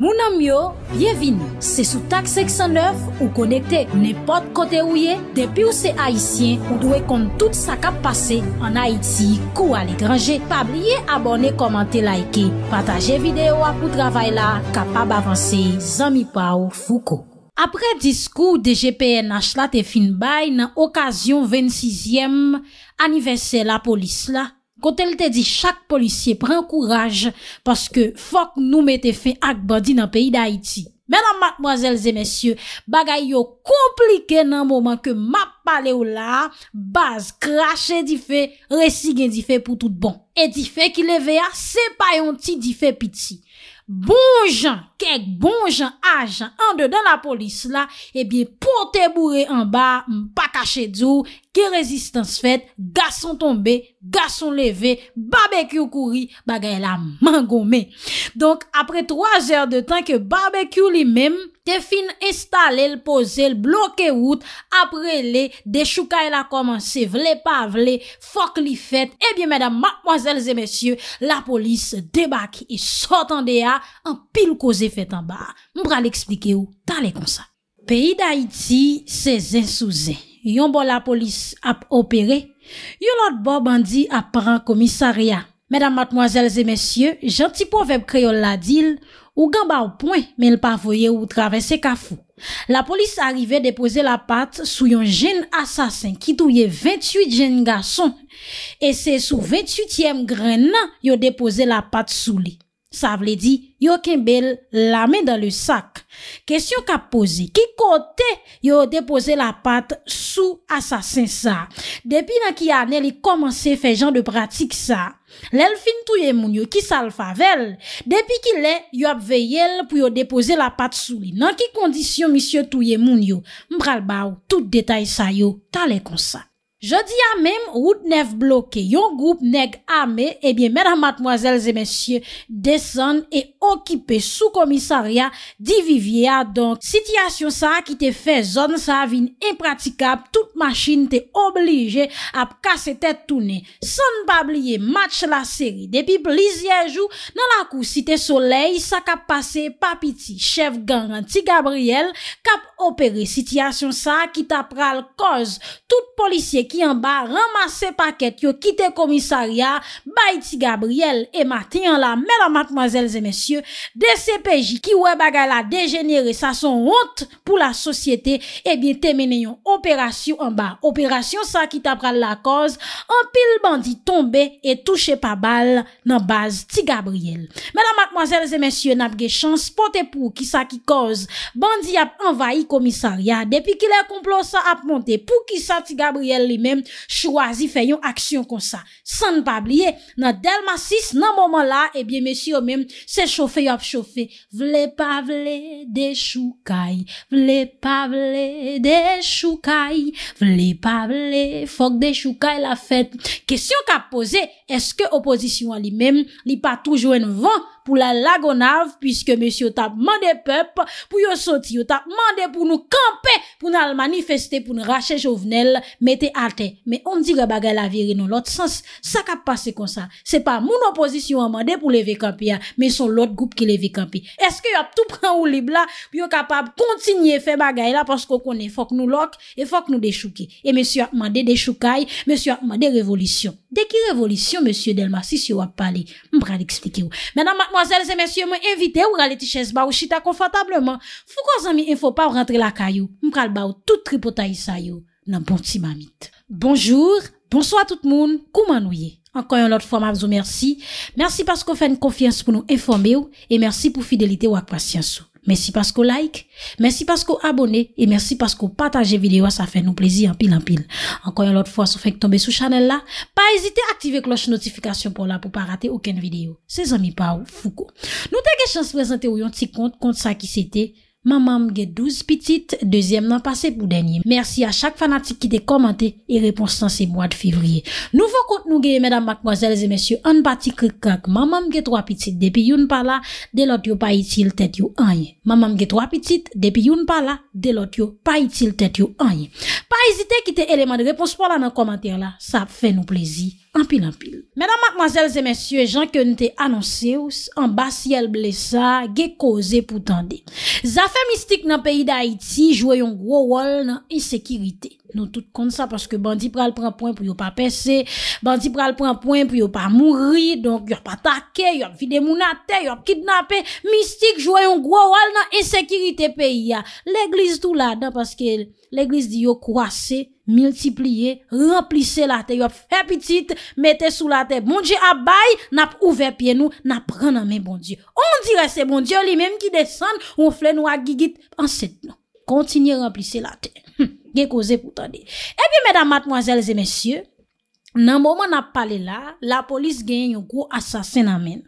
Moun amyo, bienvin, se sou tak 609 ou konekte, ne pot kote ouye, depi ou se haisyen, ou dwe kont tout sa kap pase, an Haiti, kou al ekranje, pa blye abone, komante, laike, pataje videyo apou travay la, kapab avanse, zami pa ou fouko. Apre diskou de GPNH la te finbay nan okasyon 26yem anivesè la polis la, Kotel te di chak polisye pren kouraj paske fok nou me te fe ak bandi nan peyi da iti. Menan matmoazelze mensyo, bagay yo komplike nan mouman ke map pale ou la, baz krashe di fe resi gen di fe pou tout bon. E di fe ki leve a se payon ti di fe piti. Bon jan, kek bon jan, ajan, an de dan la polis la, ebye pou te bourre an ba, mpa kache djou, ke rezistans fet, gas son tombe, gas son leve, barbekyou kouri, bagay la man gome. Donk apre 3 er de tan ke barbekyou li memm, Te fin estale, l'poze, l'bloke wout, apre le, de chouka e la komanse, vle pa vle, fok li fet. Ebyen, eh medan, matmoazelze, mesye, la polis debak e sotande a, an pil koze fet an ba. Mbra li eksplike ou, tale kon sa. Peyi da Iti, se zensouze. Yon bo la polis ap opere, yon lot bo bandi ap ran komisaria. Medan, matmoazelze, mesye, janti po vep kreyo la dil, Ou gamba ou pouen men l'pavoye ou travesse kafou. La polis arrive depose la pat sou yon jen asasen ki touye 28 jen gason. E se sou 28 yem gren nan yo depose la pat sou li. Sa vle di, yo kembel la men dan le sak. Kesyon ka pose, ki kote yo depose la pat sou asasen sa? Depi nan ki anel yi komanse fe jan de pratik sa. Lèl fin touye moun yo ki sal favel, depi ki lè, yo ap veyèl pou yo depoze la pat sou li. Nan ki kondisyon, misyo touye moun yo, mbralbaw, tout detay sa yo, talè konsa. Je di a mem, wout nef bloke, yon goup neg ame, ebyen mèdam matmoazèl zè mèsyè desen e okipe sou komisarya di vivye a donk. Sityasyon sa ki te fè zon, sa avin impratikab, tout machin te oblije ap kase te tounen. San babliye match la seri, depi blizyejou, nan la kousi te soley, sa kap pase papiti, chev garanti Gabriel, kap operi. Sityasyon sa ki ta pral koz, tout polisye ki ap operi, ki an ba ramase paket yo kite komisarya bayi ti Gabriel e mati an la. Mè nan matmoazèl zè mèsyè, de se peji ki wè baga la dejenere sa son honte pou la sosyete, e eh bie temene yon operasyon an ba. Operasyon sa ki tab pral la koz, an pil bandi tombe e touche pa bal nan baz ti Gabriel. Mè nan matmoazèl zè mèsyè, nan ap ge chans potè pou ki sa ki koz, bandi ap envayi komisarya. Depi ki lè komplo sa ap monte, pou ki sa ti Gabriel li, Chouazi fè yon aksyon kon sa San n pa bliye Nan del masis nan mouman la Ebyen mèsyon mèm se choufe yop choufe Vle pa vle de choukaye Vle pa vle de choukaye Vle pa vle fok de choukaye la fèt Kesyon ka pose Eske oposisyon li mèm Li pa toujou en vant pou la lagonav, piske mèsyou ta mande pep, pou yo soti, yo ta mande pou nou kampe, pou nou almanifeste, pou nou rache jovenel, mette arte. Mè, on di re bagay la viri nou, lòt sens, sa kap pase kon sa. Se pa, moun oposisyon wè mande pou leve kampi ya, mè son lòt goup ki leve kampi. Eske yo ap tou pran ou lib la, pou yo kapab kontinye fe bagay la, paskou konen, fok nou lòk, e fok nou dechouki. E mèsyou ak mande dechoukaj, mèsyou ak mande revolisyon. Dè ki Mwazèl zè men sye mwen evite ou gale ti chèz ba ou chita konfantableman. Fou kwa zan mi enfo pa ou rentre la kayou, mkal ba ou tout tripotay sa yo nan bon ti mamit. Bonjour, bonsoi tout moun, kouman ou ye. Anko yon lot fwa ma vzo mersi. Mersi paskou fè n konfians pou nou enfome ou, e mersi pou fidelite ou akpwa syen sou. Merci parce que like, merci parce que abonnez et merci parce que partagez vidéo, ça fait nous plaisir en pile en pile. Encore une autre fois, si vous faites tomber sous channel là, pas hésiter à activer cloche notification pour là pour pas rater aucune vidéo. C'est amis Pau Foucault. Nous t'avons chance présenter un petit compte, compte ça qui c'était Mamam ge 12 pitit, Dezyem nan pase pou denye. Mersi a chak fanatik ki te komante E reponsan se mwa de fevriye. Nouvo kont nou ge, Mèdam bakboazelze, Mèsyou an pati krikak. Mamam ge 3 pitit, Depi yon pa la, Delot yo pa itil tet yo anye. Mamam ge 3 pitit, Depi yon pa la, Delot yo pa itil tet yo anye. Pa ezite ki te eleman de repons Polan nan komante la, Sa fe nou plezi. Ampil ampil. Mèdam akmazèl zè mèsyè, jank yo nou te anonsè ou, ambasyèl blè sa, ge koze pou tende. Zafè mistik nan peyi da Haiti, jwe yon gwo wol nan insekirite. nou tout kon sa, paske bandi pral pran poin, pou yo pa peser, bandi pral pran poin, pou yo pa mouri, donk yo pa take, yo vide mounate, yo kidnape, mistik, jwayon gwo wal nan, esekirite peyi ya, l'eglise tou la, dan paske l'eglise di yo kwasse, multipliye, remplise la te, yo fe pitite, mette sou la te, mounje bon abay, nap ouve piye nou, nap pran nan men mounje, bon on dire se mounje bon li menm ki desan, ou flen ou agigit, anset nou, kontinye remplise la te, hmpf, Ge koze pou tande. E pi mèdam matmwazèl zè mèsyè, nan mouman ap pale la, la polis gen yon kou asasè nan men.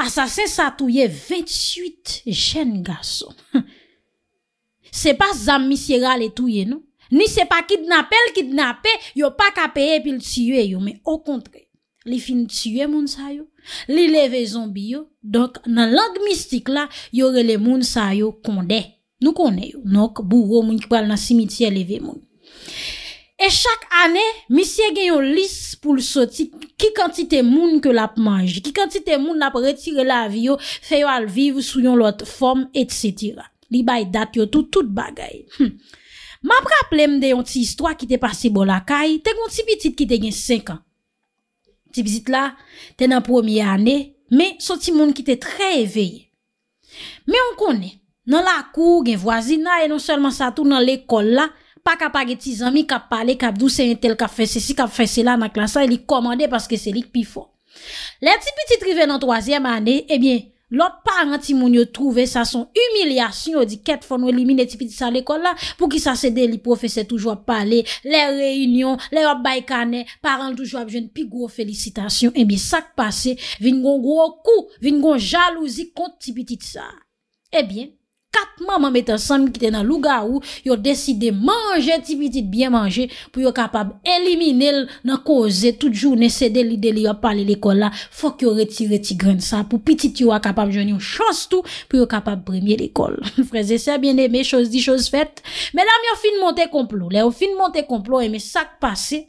Asasè sa touye 28 jèn gaso. Se pa zam misyera non? le touye nou. Ni se pa kidnapèl kidnapè, yo pa kapeye pil tsyue yo. Men, o kontre, li fin tsyue moun sa yo, li leve zonbi yo, donk nan log mistik la, yo rele moun sa yo konde. Nou konen yo. Nonk, bourou moun ki pral nan simitiye leve moun. E chak ane, misye gen yo lis pou l'soti ki kantite moun ke lap manji, ki kantite moun nap retire la vyo, feyo al viv sou yon lot form, etc. Li bay dat yo tout, tout bagay. Hm. Ma praplem de yon ti istwa ki te pasi bol akay, te kon ti bitit ki te gen 5 an. Ti vizit la, te nan promye ane, me, soti moun ki te tre eveye. Me yon konen, nan la kou, gen vwazina, e non selman sa tou nan l'ekol la, pa kapag eti zami kap pale, kap douse entel, kap fese si, kap fese la nan klasan, e li komande paske se lik pi fon. Le tipi ti triven nan troasyem ane, e bie, lot parenti moun yo trouve, sa son humilyasyon, o di ket fon ou elimine tipi ti sa l'ekol la, pou ki sa sede li profese toujwa pale, le reyunyon, le wap baykane, paran toujwa abjwen, pi gwo felicitasyon, e bie sak pase, vingon gwo kou, vingon jalouzi kont tipi ti sa. E bie, Katman mamete ansan mi kite nan luga ou, yo deside manje ti bitit biye manje pou yo kapab elimine l na koze. Tout jou nese deli deli yo pale l ekol la, fok yo retire ti gren sa pou pitit yo a kapab joni yon chans tou pou yo kapab premye l ekol. Freze se a bien eme, chos di chos fet. Me la mi yo fin monte komplo, le yo fin monte komplo e me sak pase.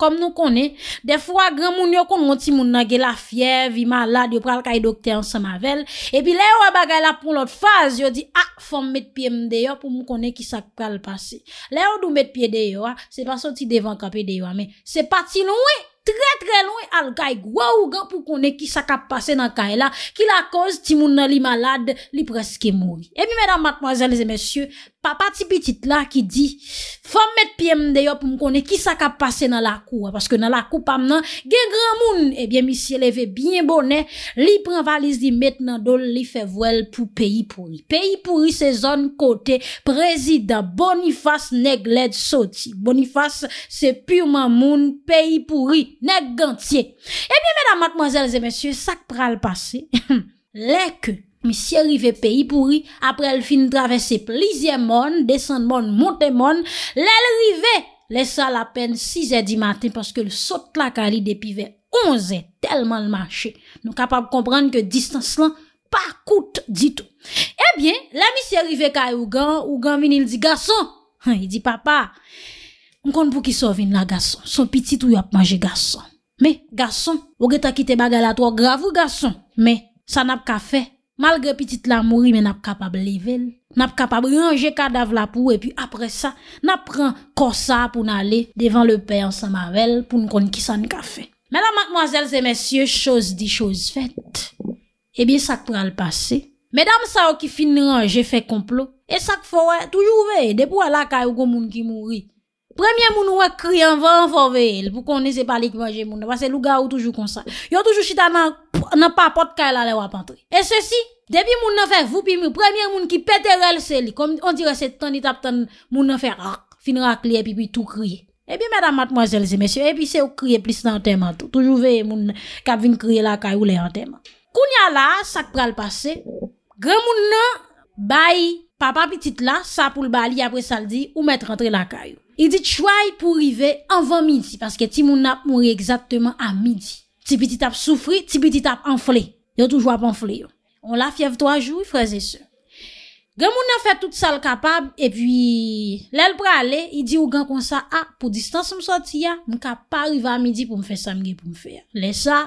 Kom nou kone, defwa gen moun yo kon moun ti moun nage la fye, vi malade, yo pral kay dokte an sa mavel. Epi le ou a bagay la pou lout faz, yo di ak ah, fom met pye m deyo pou mou kone ki sa pral pase. Le ou dou met pye deyo a, ah, se pasan ti devan kape deyo a, ah, men, se pati nou e, tre tre nou e, al gay gwa ou gen pou kone ki sa kap pase nan kay la, ki la konz ti moun nan li malade, li preske mou. Epi mèdam matmoazèl, lèzèmèsyè, Pa pati pitit la ki di, fom met piem deyop mkone ki sak ap pase nan la kou. Ah, paske nan la kou pam nan gen gran moun. Ebyen eh misi eleve bien bonen, li pren valiz di met nan don li fevwel pou peyi pouri. Peyi pouri se zon kote prezida bonifas neg led soti. Bonifas se purman moun, peyi pouri neg gantye. Ebyen eh mena matmazelze mensyo sak pral pase, leke. misye rive peyi pouri, apre el fin travesse plizye mon, desen mon, monte mon, lel rive, lesa la pen 6 e di maten, paske le sot la kali depi ve 11 e, telman lmanche, nou kapab kompran ke distans lan, pa koute ditou. Ebyen, eh la misye rive ka e Ougan, Ougan vinil di, Gasson, he, di papa, m kon pou ki so vin la Gasson, son piti tou yap manje Gasson. Me, Gasson, ou ge ta kite baga la to, gravou Gasson, me, sa nap ka fey, Malgre pitit la mouri, me nap kapab level. Nap kapab yonje kadaf la pou, e pi apre sa, nap pran kosa pou nale devan le pey ansa mavel pou nkon ki san kafe. Mèdam, mèk, mwazèl, zè, mèsyè, chos di chos fèt. Ebyen, sak pral pase. Mèdam sa w ki fin ran, jè fè komplo. E sak fòwè, toujou vey, depo wè la kaya w gomoun ki mouri. Premye moun wak kri an van forve el pou kon nese palik manje moun. Wase luga ou toujou konsan. Yon toujou chita nan pa pot kay la le wap antre. E se si, depi moun nan fè vupi mou, premye moun ki petere l seli. Kom on dire se ton itap ton moun nan fè rak, finra kli epi pi tou kri. Epi mèdam matmwazelze, mèsyo, epi se ou kri e plis nan teman tou. Toujou veye moun nan kap vin kri la kay ou le an teman. Koun ya la, sak pral pase. Gren moun nan bayi papa pitit la, sa pou l bali apre saldi ou met rentre la kay ou. I dit chouay pou rive anvan midi, paske ti moun ap moure exakteman an midi. Ti biti tap soufri, ti biti tap anfle. Yo toujwa ap anfle yo. On la fyev 3 jou, freze se. Gen moun a fwe tout sal kapab, e pi lèl prale, i di ou gen konsa a pou ah, distanse msotiya, mka pa rive an midi pou mfe samge pou mfe. Lè sa,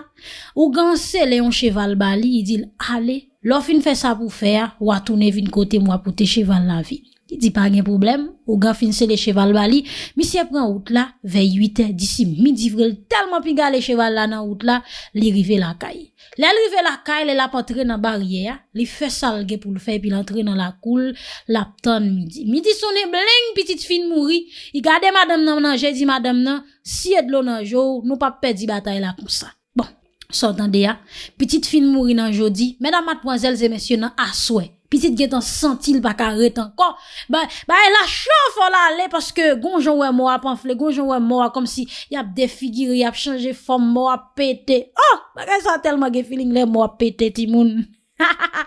ou gen se leyon cheval bali, i dil ale, lòf in fwe sa pou fwe, wwa toune vin kote mwa pou te cheval la vil. Di pa gen problem, ou ga finse le cheval bali Mi si apren out la, vey 8 en disi Mi divrel telman pi ga le cheval la nan out la Li rive la kay Le rive la kay, le la pa tre nan barye ya Li fe salge pou le fe, pi la tre nan la koul La pton mi di Mi di sonen bling, pitit fin mouri I gade madame nan nanje, di madame nan Si edlon nanjou, nou pa pedi batay la kousa Bon, son tende ya Pitit fin mouri nanjou di Menan matponzelze mensyon nan aswe Pisit ge tan santil baka re tan kon. Ba e la chan fola le. Paske gonjon we mwa panfle. Gonjon we mwa kom si yap defigiri. Yap chanje fom mwa pete. Oh! Bakay sa tel ma ge feeling le mwa pete ti moun. Ha ha ha!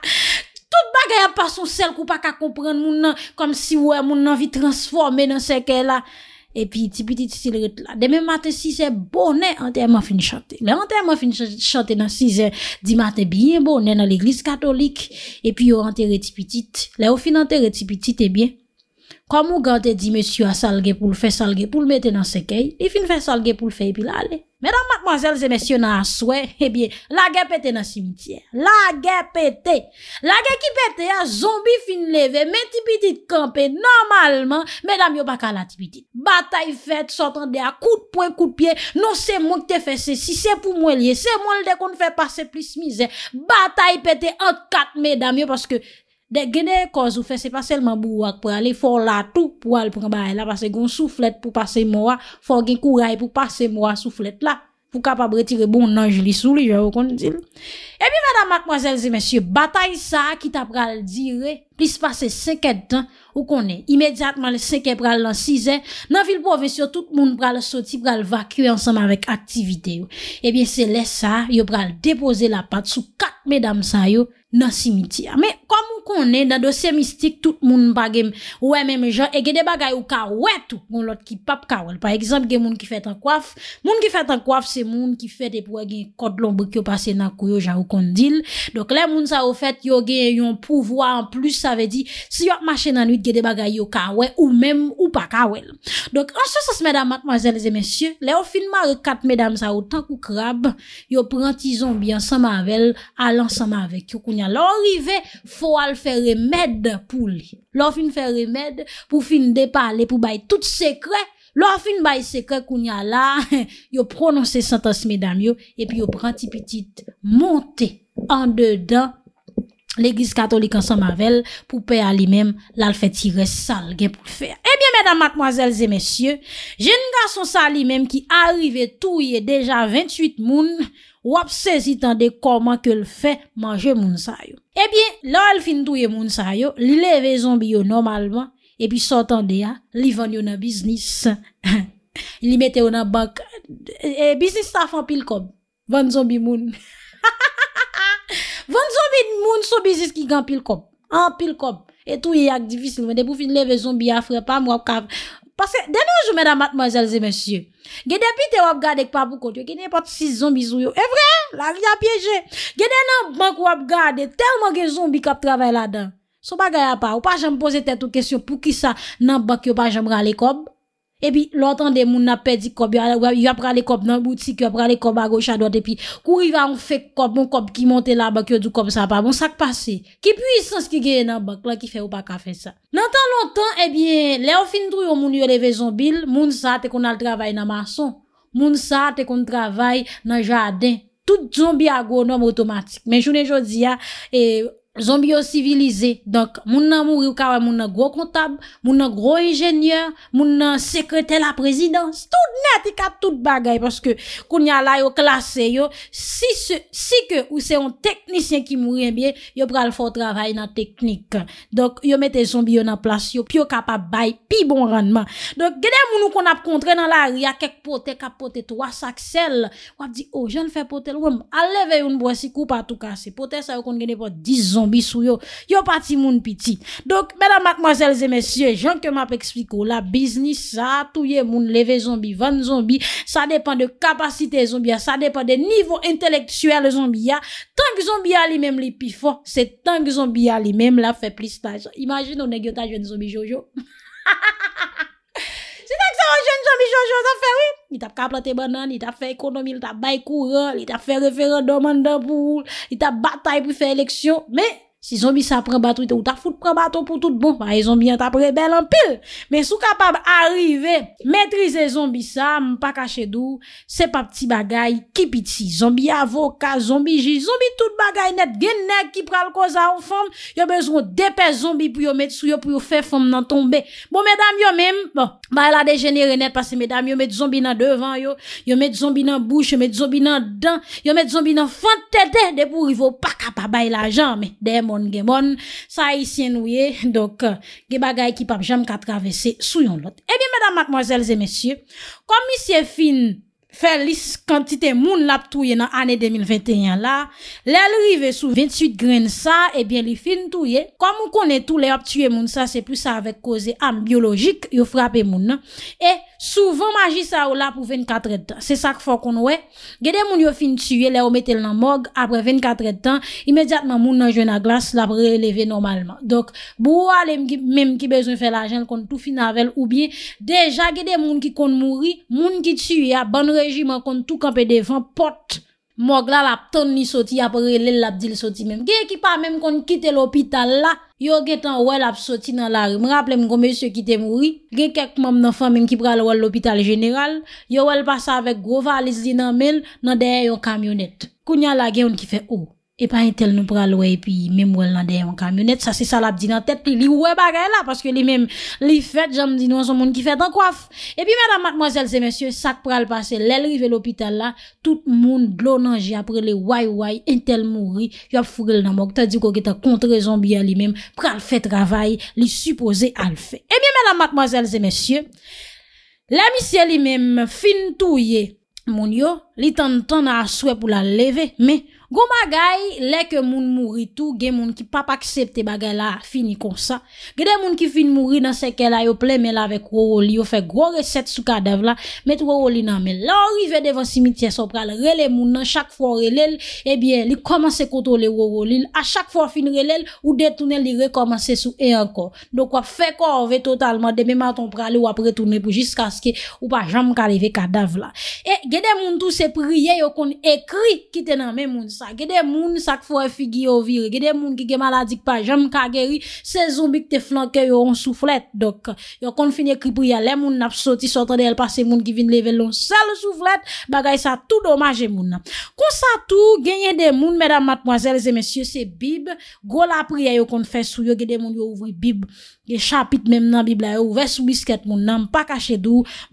Tout bagay apasou sel kou baka komprende moun nan. Kom si we moun nan vi transforme nan seke la. E pi ti pitit si le ret la. Deme mate si se bonen anterman fin chante. Le anterman fin chante nan si se di mate biyen bonen nan l'Eglise Katolik. E pi yo anterre ti pitit. Le ou fin anterre ti pitit e bien. Kwa mou gante di mesyu a salge pou l'fe, salge pou l'mete nan sekey, e fin fe salge pou l'fe epil ale. Medan matmazel zemesyo nan aswe, ebyen, eh la gen pete nan simityer. La gen pete. La gen ki pete a zombi fin leve, men tipitit kampe, normalman, medan myo baka la tipitit. Bata yi fet, sotande a kout poin, kout pie, non se moun te fese, si se pou moun liye, se moun lde kon fè pase plis mize. Bata yi pete ant kat, medan myo, paske... Dè genè kòz ou fè, se pa selman bou wak pou alè for la tou pou alè pren baye la, pase gon souflet pou pase mwa, for gen kou ray pou pase mwa souflet la, pou kapab re tire bon nanj li sou li, jè ou kon di lè. E bi, madame, mademoiselles et messieurs, bataï sa, kita pral dire, plis pase seke d'dan, ou konè, imediatman le seke pral lan si zè, nan vil pove, se yo, tout moun pral soti pral vakye ansam avèk aktivite yo. E bi, se lè sa, yo pral depose la pat sou kat medam sa yo, nan simitia. Me, komon konen nan dosye mistik, tout moun bagen wè mèmè jan, e gède bagay ou ka wè tout, moun lot ki pap ka wèl. Par exemple, gen moun ki fèt an kwaf, moun ki fèt an kwaf se moun ki fèt epwè gen kod lombe ki yo pase nan kouyo ja ou kondil. Dok lè, moun sa ou fèt, yo gen yon pouvoi, an plus, sa vè di, si yo machè nan wit, gède bagay yo ka wè, ou mèm, ou pa ka wèl. Dok, ansos as mèdamat, mwazèl, zè mèsyè, lè ou filmare kat mèdam sa ou, tank ou krab Lò rive fò al fè remèd pou li Lò fin fè remèd pou fin depa alè pou bay tout sekre Lò fin bay sekre koun ya la Yo prononse santos medan yo E pi yo pranti pitit monte an de dan L'Eglise Katolikansan mavel Pou pe al li mèm lal fè tire sal gen pou l'fè Ebyen eh mèdam matmoazèl zè mèsyè Jèn gason sa li mèm ki arrive tou yè deja 28 moun wap sezitande koman ke l fè manje moun sa yo. Ebyen, lò el fin touye moun sa yo, li leve zonbi yo normalman, epi sotande ya, li van yon an bisnis. Li mette yon an bank. E, e bisnis sa fè an pil kom. Van zonbi moun. Van zonbi moun sou bisnis ki gan pil kom. An pil kom. E touye yak difisil. Men de pou fin leve zonbi ya fè, pa mwap kav. Pase, den, ou mèdam matmazèl zè mèsyè. Gèdè pite wap gade ek pa boukot yo, gèdè pat si zombi zou yo. E vre, la ria pyejè. Gèdè nan bank wap gade, telman gen zombi kap travè la dan. Sou bagay apay, ou pa jèm pose tèt ou kèsyon pou ki sa nan bak yo pa jèm ralè kobb. Epi lotan de moun apè di kop, yo ap pralè kop nan boutik, yo ap pralè kop a go chadot epi kou riva an fek kop, moun kop ki monte la bak yo du kop sa pa, moun sak pase. Ki puissans ki gè nan bak la ki fè ou pa ka fè sa. Nantan lontan, epi lè ou fin drou yon moun yo leve zombil, moun sa te kon al travay nan mason, moun sa te kon travay nan jaden. Tout zombi a go nom otomatik. Men jounen jodi ya, e... zombi yo sivilize. Donk, moun nan mouri ou kawa moun nan gro kontab, moun nan gro injenyeur, moun nan sekrete la prezidans, tout neti kat tout bagay, paske koun ya la yo klasè yo. Si ke ou se yon teknisyen ki mouri eh en biye, yo pral fòt travay nan teknik. Donk, yo mette zombi yo nan plasyo, pi yo kapab bay, pi bon ranman. Donk, gede moun nou kon ap kontre nan la, yakek pote, kapote, towa saksel. Wap di, o, oh, jen fè pote, wèm, aleve yon bwesi koupa, tout kase, pote sa yo kon gede pote dizon. yo, yo pati moun piti. Donc, mesdames, mademoiselles et messieurs, jan que map la business sa, touye moun leve zombie, van zombie. ça dépend de capacité zombie, Ça dépend dépend de niveau intellectuel tant ya, zombie zombi ya li pi li c'est tant que zombie ya li même la fait plus stage Imagine on neg jeune zombie jojo. Yon jen jan bi jen jen, jen jan fè wè. Yon tap ka plate banan, yon tap fè ekonomi, yon tap bay kourol, yon tap fè referè doman dan pou, yon tap batay pou fè eleksyon. Mè! Si zombi sa pren baton, te ou ta foute pren baton pou tout bon. Ma e zombi an ta pre bel an pil. Men sou kapab arive, metrize zombi sa, mpa kache dou, se pa pti bagay, ki piti, zombi avoka, zombi jil, zombi tout bagay net, gen nek ki pral koza ou fom, yo bezon depe zombi pou yo met sou yo pou yo fe fom nan tombe. Bon, medam yo mem, bon, ba la dejenere net, pasi medam yo met zombi nan devan yo, yo met zombi nan bouche, yo met zombi nan dan, yo met zombi nan fante de, de pou rivo pa kapabay la jan, men, demou. Mwen gen mwen, sa isyen wye, dok ge bagay ki pap jam ka travese sou yon lot. Ebyen, mwen mwen, komisye fin, fel lis kantite moun la ptouye nan ane 2021 la, lel rive sou 28 gren sa, ebyen, li fin touye, kom ou konen tou le ap touye moun sa, se plus sa avek koze am biologik, yo frape moun nan, e, e, Souvan magi sa ou la pou 24 etan. Se sak fok kon we. Gede moun yo fin tsyue le ou metel nan mog. Apre 24 etan. Imediatman moun nan jwen a glas la preleve normalman. Dok bou wale menm ki bezon fe la jen kon tout fin navel oubie. Deja gede moun ki kon mouri. Moun ki tsyue a ban rejiman kon tout kampe devan potte. Mog la ap ton ni soti apore lèl ap dil soti men. Ge ki pa men kon kite l'opital la, yo ge tan wèl ap soti nan lari. M raple m kon mèsyo kite m ouri. Ge kek mèm nan fèm men ki pral wèl l'opital general. Yo wèl passa avèk gro valiz dinan men nan deyè yon kamyonet. Kounya la gen yon ki fè ou. E pa entel nou pral wè epi mèm wèl nan dey an kamyonet. Sa se salap di nan tèt li wè bagay la. Paske li mèm li fèt. Janm di nou an son moun ki fèt an kwaf. E pi mèdam mademoiselles et messieurs. Sak pral pase lèlrive l'hôpital la. Tout moun glonanji apre li wèy wèy. Entel mouri. Yop furel nan mok. Tadiko ki ta kontre zombi ya li mèm. Pral fèt ravay. Li suppose al fèt. E mi mèdam mademoiselles et messieurs. Lèmissè li mèm fintouye moun yo. Li tan tan nan aswè pou la leve. Goma gay le ke moun mouri tou Gen moun ki pap aksepte bagay la Fini konsa Gede moun ki fin mouri nan seke la Yo pleme la vek wo roli Yo fe gro reset sou kadev la Met wo roli nan men Lan rive devan simitye sou prale Rele moun nan chak fwo relel Ebyen li komanse koto le wo roli A chak fwo fin relel Ou detounel li rekomansesou e anko Dok wap fe korve totalman Deme maton prale ou apretounen pou Jiska aske ou pa jam kalive kadev la E gede moun tou se priye Yo kon ekri kite nan men moun Gede moun sak fwo e figi yo vir Gede moun ki ge maladik pa jem kageri Se zumbik te flanke yo an souflet Dok yo kon finye kripri ya le Moun nap soti sotre de el Pase moun ki vin leve lon sel souflet Bagay sa tout domaje moun Kon sa tout genye de moun Mèdam matmoazèl zè mèsyè se bib Gola priya yo kon fè sou yo Gede moun yo ouvri bib Gè chapit mèm nan bib la yo Ouve sou bisket moun nan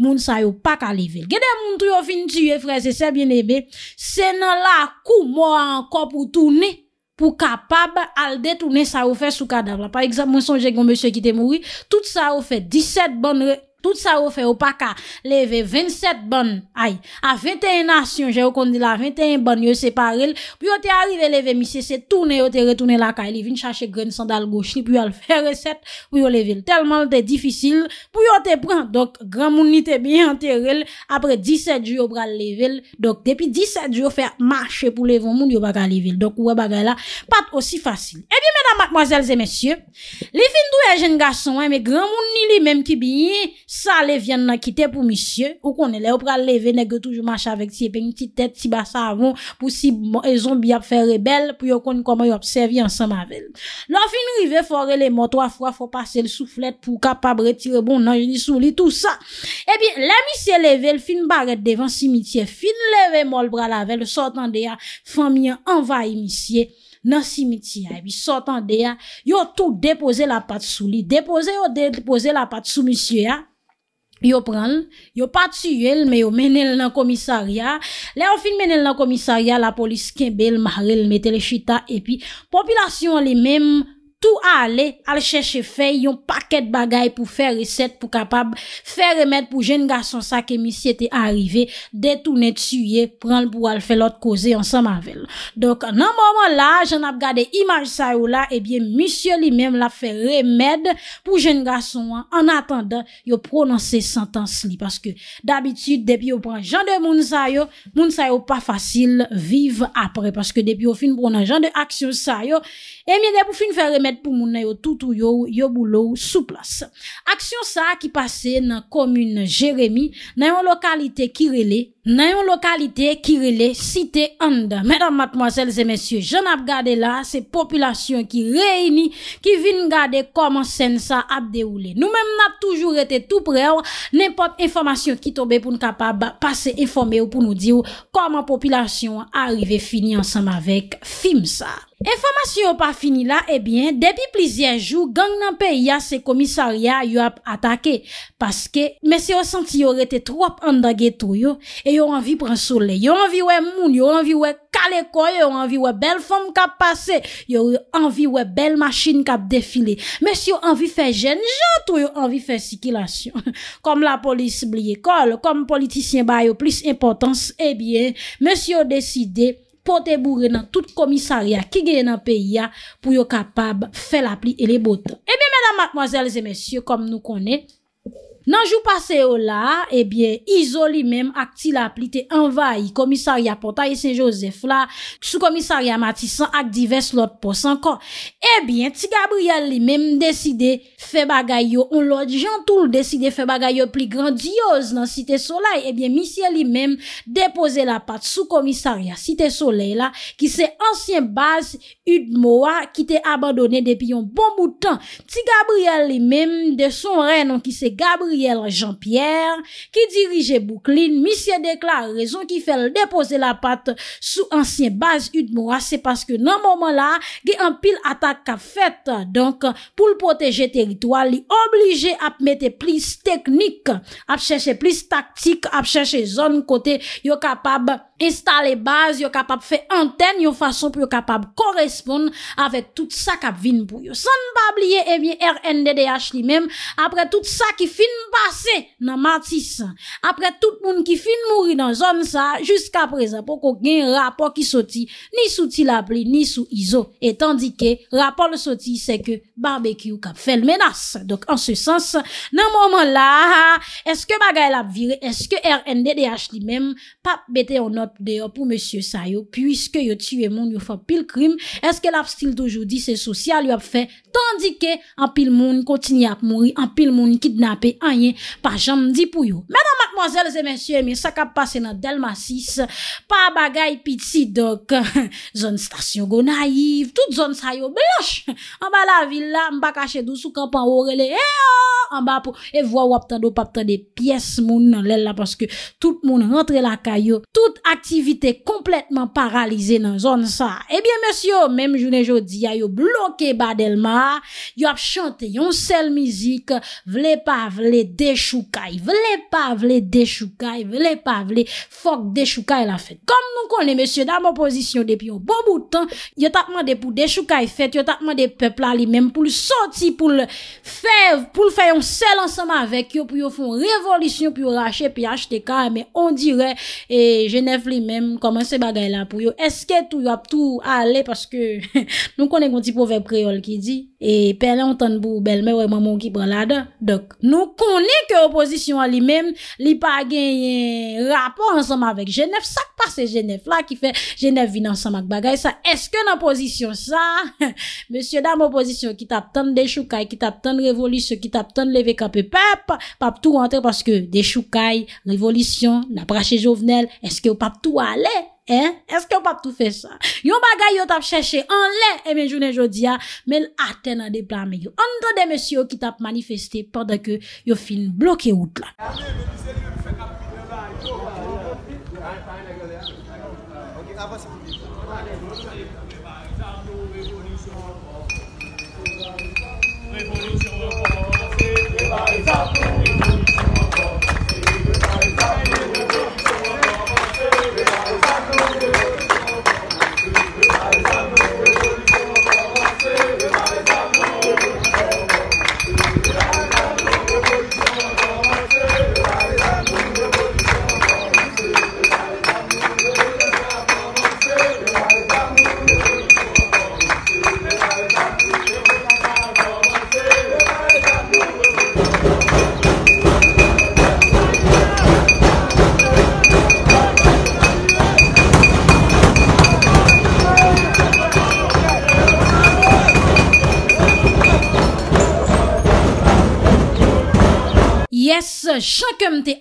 Moun sa yo pak a leve Gede moun tou yo finjiye frese Se nan la kou mò an kor pou toune pou kapab al detoune sa ou fe sou kadavla. Par exemple, mwen son jègon mèche ki te moui, tout sa ou fe 17 ban re Tout sa ou fe opaka... Leve 27 bon... Ay... A 21 nasyon... Je ou kondi la... 21 bon yo se parel... Puyo te arrive leve... Mi se se tourne... Yo te retourne la ka... Li vin chache gren san dal gochi... Puyo al fe reset... Puyo level... Telman te difisil... Puyo te pren... Dok... Gran moun ni te biye enterrel... Apre 17 ju yo bra level... Dok... Depi 17 ju yo fe marche... Pou levon moun yo baga level... Dok... Ou baga la... Pat osi fasil... E bi mena mkmoazelze mesye... Li fin doye jen gason... Me gran moun ni li... Sa le vyen nan kite pou misye. Ou konen le ou pral leve negre toujou mach avek ti e pen yon titet ti basa avon pou si bon, e zombi ap fè rebel pou yo konen koman yon observi ansan mavel. Nan fin rive fòre le motwa fwa fò pase l souflet pou kapabre tirebon nan jenisou li tout sa. Ebi la misye leve l fin baret devan simitye. Fin leve mol pralave l sotan de ya fòmien anvaye misye nan simitye. Ebi sotan de ya yo tout depose la pat sou li. Depose yo depose la pat sou misye ya. bi yo pran, yo pati yel, me yo menel nan komisarya, le yo fin menel nan komisarya, la polis kebel, marel, metel, chita, epi, populasyon li menm tou a ale, al chèche fè, yon pakèd bagay pou fè resèt, pou kapab fè remèd pou jèn gason sa ke misi etè a arrivé, detounè tsyè, pranl pou al fè lot kozè ansan mavel. Donk, nan mouman la, jan ap gade imaj sa yo la, ebyen, misi li mèm la fè remèd pou jèn gason an an atanda, yo pronansè santans li. Paske, d'abitud, depi yo pran jan de moun sa yo, moun sa yo pa fasil, viv apre paske depi yo fin pran jan de aksyon sa yo, e mi ne pou fin fè remèd pou moun nan yo toutou yo, yo boulou sou plas. Aksyon sa ki pase nan komune Jeremie nan yo lokalite Kirele nan yon lokalite kirele site anda. Mèdam matmoazèl zè mèsyo, jen ap gade la, se populasyon ki reini, ki vin gade koman sen sa ap deoule. Nou mèm nap toujou rete tou preo, nèmpot informasyon ki tobe pou n'kapab pase informe ou pou nou diw koman populasyon arive fini ansam avèk fim sa. Informasyon ou pa fini la, ebyen eh depi plizien jou, gang nan pe ya se komisaria yop atake paske mèsyo senti yorete trop anda getou yo, e Yo anvi pran sole, yo anvi wè moun, yo anvi wè kalekon, yo anvi wè bel fòm kap pase, yo anvi wè bel machin kap defile. Mes yo anvi fè jen jant ou yo anvi fè sikilasyon. Kom la polis bli ekol, kom politisyen ba yo plis impotans, e eh bie, mes yo deside pote bourre nan tout komisarya ki gèye nan peyi ya pou yo kapab fè la pli e le botan. E bie, mèdam, mòzèlzè, mèsyò, kom nou konè. nanjou pase yo la ebyen izo li mem ak ti la plite envay komisaria potayi se josef la sou komisaria matisan ak divers lot pos ankon ebyen ti gabriel li mem deside fe bagayyo ou lot jantoul deside fe bagayyo pli grandiyoz nan site solei ebyen misye li mem depose la pat sou komisaria site solei la ki se ansyen base udmowa ki te abandone depi yon bon boutan ti gabriel li mem de son renon ki se gabriel Jean-Pierre, ki dirije boukline, misye dekla rezon ki fel depose la pat sou ansyen baz Udmoua, se paske nan momen la, ge an pil atak ka fet, donk pou l poteje teritwa, li oblije ap mette plis teknik, ap cheshe plis taktik, ap cheshe zon kote yo kapab... Instale baz, yo kapap fe anten, yo fason pou yo kapap koresponde avèk tout sa kap vin pou yo. San bab liye, evye, eh RNDDH li menm, apre tout sa ki fin basse nan martis. Apre tout moun ki fin mouri nan zon sa, jiska prezen pou kou gen rapor ki soti, ni soti la pli, ni sou izo. Etan dike, rapor le soti, se ke barbekyou kap fel menas. Dok, an se sens, nan mouman la, eske bagay la pvire, eske RNDDH li menm, pap bete ou not. deyo pou M. Sayo, pwiske yo tiwe moun yo fap pil krim, eske laf stil dojodi se sosyal yo ap fe? Tandike, an pil moun kontin yak mouri, an pil moun kidnap e anye pa janm di pou yo. Mèdan mkmozelze mensyo, e mi sakap pase nan Delma 6, pa bagay piti dok. Zon stasyon go naiv, tout zon sa yo blosh. An ba la villa, mba kache dousou kampan o rele. E eh aaa, oh! an ba pou evwa wap tan do pap tan de piyes moun nan lè la. Paske tout moun rentre la kayo, tout aktivite kompletman paralize nan zon sa. Ebyen mensyo, menm jounen jodi a yo blonke ba Delma. Yo ap chante yon sel mizik Vle pa vle de choukai Vle pa vle de choukai Vle pa vle fok de choukai la fèt Kom nou konen mèsyo Da mò pozisyon depi bon yo Bon boutan Yo tapman de pou de choukai fèt Yo tapman de pepla li mèm Pou l'soti Pou l'fèv Pou l'fè yon sel ansama avèk yo Pou yo fòn revolisyon Pou yo rachè Pou yo achète ka Mè on dire Genève li mèm Komanse bagay la pou yo Eske tou yo ap tou A lè Paske Nou konen konti pou vek preol ki di E pelè ontan bou bel mè wè mamon ki pralade, dok. Nou konè ke oposisyon an li mèm, li pa genye rapor ansanm avèk jenèf, sak pa se jenèf la ki fè jenèf vin ansanm ak bagay sa. Eske nan posisyon sa, monsye dam oposisyon ki tap ton de choukaj, ki tap ton revolisyon, ki tap ton leve kapèpèp, pap tout rentè parce ke de choukaj, revolisyon, naprache jovenel, eske ou pap tout alè? E, eske yo pap tou fe sa? Yo bagay yo tap chèche an lè E eh menjounen jodi ya Men atè nan de plan meyo An do de mèsyo ki tap manifestè Padè ke yo fin blokè out la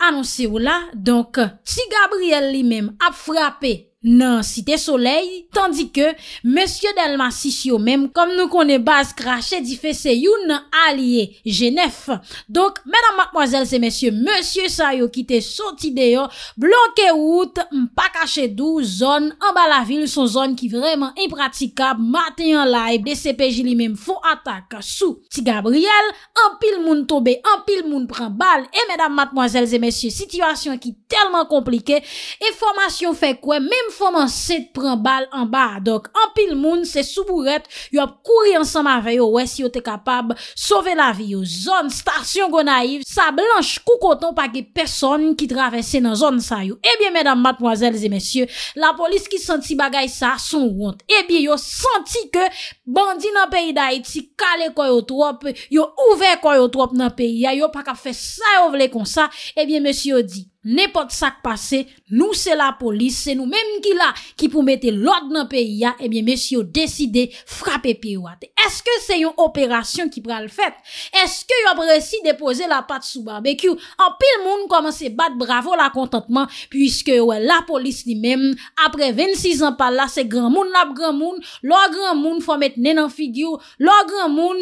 anonserou la, donk Chi Gabriel li menm ap frape nan site soleil, tandi ke monsye Delma Sissio mem kom nou konen base krashe di fese yon alye jenef donk, menam matmoazel se monsye monsye sayo ki te soti deyon blonke wout, mpa kache dou, zon, an ba la vil son zon ki vreman impratikab maten yon laib, de sepeji li mem fon atak, sou, ti gabriel an pil moun tobe, an pil moun pran bal, e menam matmoazel se monsye situasyon ki telman komplike e formasyon fe kwen, mem Foman se te pren bal an ba Dok an pil moun se soubouret Yo ap kouri ansan ma ve yo Wè si yo te kapab sove la vi yo Zon stasyon kon a yiv Sa blanche koukoton pa ge person Ki travesse nan zon sa yo Ebyen mèdam matmwazèl zè mèsyè La polis ki senti bagay sa son wont Ebyen eh yo senti ke Bandi nan peyi da iti kale kon yo trop Yo ouve kon yo trop nan peyi A yo pa ka fe sa yo vle kon sa Ebyen eh mèsyè yo di Nè pot sak pase, nou se la polis, se nou menm ki la ki pou mette lòd nan peyi ya, ebyen eh mesyo deside frape piyo ate. Eske se yon operasyon ki pral fèt? Eske yon presi depoze la pat sou barbekyou? An pil moun koman se bat bravo la kontantman Puiske la polis li men Apre 26 an pal la se gran moun La gran moun Lo gran moun fò met nen an figyou Lo gran moun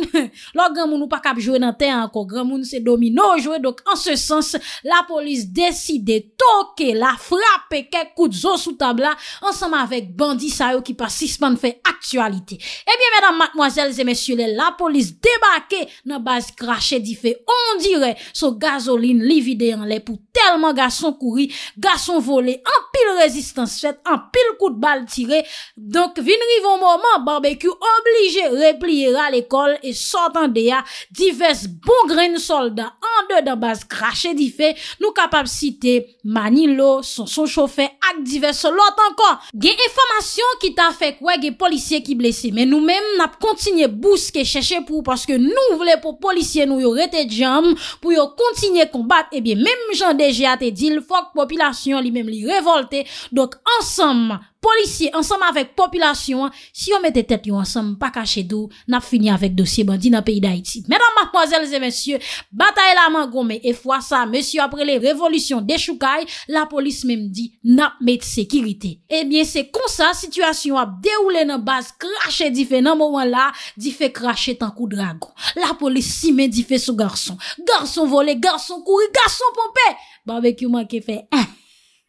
Lo gran moun ou pa kap jwè nan ten Anko gran moun se domino jwè Dok an se sens La polis deside toke la frape Kèk kout zo sou tabla Ansem avèk bandi sa yo Ki pa sisman fè aktualite Ebyè eh mèdam matmoazel zemensyele la polis debake nan base krashe di fe on dire sou gazoline li vide an le pou telman gason kouri gason vole an pil rezistans fet an pil kout bal tire donk vin rivo mouman barbeku oblije repliye ra le kol e sotan deya divers bon gren soldat an de nan base krashe di fe nou kapab site mani lo son son chofe ak divers lot anko gen informasyon ki ta fek we gen polisye ki blese men nou men nap kontini Bouske cheche pou Paske nou vle pou policyen ou yo rete jam Pou yo kontinye kombat Ebyen menm jan deje ate dil Fok popilasyon li menm li revolte Dok ansam Polisye, ansam avèk populasyon, si yon mette tèt yon ansam pa kache dou, nap fini avèk dosye bandi nan peyi d'Haïti. Mèdam, madmozèlze, mèsyo, batae la man gome, e fwa sa, mèsyo, apre le revolisyon de Choukai, la polis mèm di, nap mette sekirite. Ebyen, se konsa, situasyon ap deroule nan base, krashe di fe nan mouan la, di fe krashe tankou dragon. La polis si men di fe sou garson, garson vole, garson kouri, garson pompe, barbekyouman ke fe, ha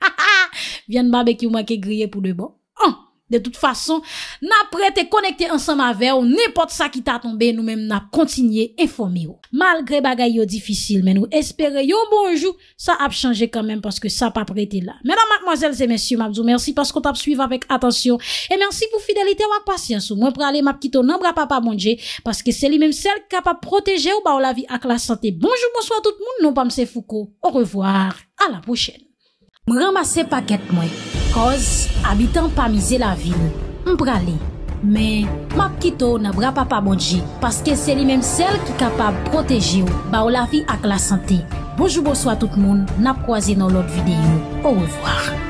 ha. Vyen babe ki ou ma ke griye pou de bon. An, de tout fason, na prete konekte ansan ma ve, ou nepot sa ki ta tombe, nou menm na kontinye informe ou. Malgre bagay yo difisil, men ou espere yo bonjou, sa ap chanje kanmen paske sa pa prete la. Menan, mademoiselles et messieurs, mabzou, mersi paske ou tap suive avèk atensyon. E mersi pou fidelite wak pasyans, ou mwen prale mabkito nan bra pa pa bondje, paske se li menm sel ka pa proteje ou ba ou la vi ak la sante. Bonjou, bonsoit tout moun, non pa mse fouko. Ou revoar, a la pochène. M ramase paket mwen, koz abitan pa mize la vil, m pra li. Men, map kito na bra pa pa bonji, paske se li menm sel ki kapab proteji ou, ba ou la fi ak la sante. Bonjou bonjou a tout moun, nap kwa zi nan lot videyo. Ou ou zwa.